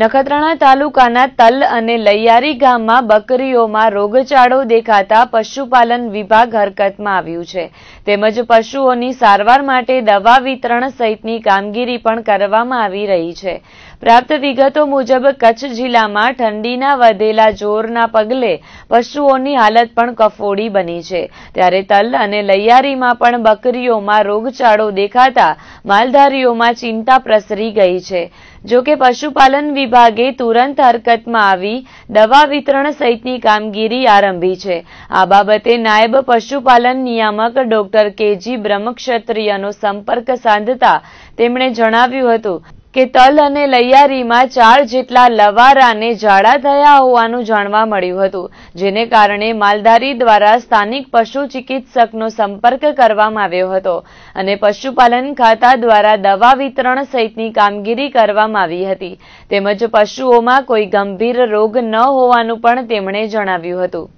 નખત્રાણા તાલુકાના તલ અને લૈયારી ગામમાં બકરીઓમાં રોગચાળો દેખાતા પશુપાલન વિભાગ હરકતમાં આવ્યું છે તેમજ પશુઓની સારવાર માટે દવા વિતરણ સહિતની કામગીરી પણ કરવામાં આવી રહી છે પ્રાપ્ત વિગતો મુજબ કચ્છ જિલ્લામાં ઠંડીના વધેલા જોરના પગલે પશુઓની હાલત પણ કફોડી બની છે ત્યારે તલ અને લૈયારીમાં પણ બકરીઓમાં રોગચાળો દેખાતા માલધારીઓમાં ચિંતા પ્રસરી ગઈ છે જોકે પશુપાલન વિભાગે તુરંત હરકતમાં આવી દવા વિતરણ સહિતની કામગીરી આરંભી છે આ બાબતે નાયબ પશુપાલન નિયામક ડોક્ટર કેજી બ્રહ્મક્ષત્રિયનો સંપર્ક સાધતા તેમણે જણાવ્યું હતું કે તલ અને લૈયારીમાં ચાર જેટલા લવારાને જાડા થયા હોવાનું જાણવા મળ્યું હતું જેને કારણે માલધારી દ્વારા સ્થાનિક પશુ ચિકિત્સકનો સંપર્ક કરવામાં આવ્યો હતો અને પશુપાલન ખાતા દ્વારા દવા વિતરણ સહિતની કામગીરી કરવામાં આવી હતી તેમજ પશુઓમાં કોઈ ગંભીર રોગ ન હોવાનું પણ તેમણે જણાવ્યું હતું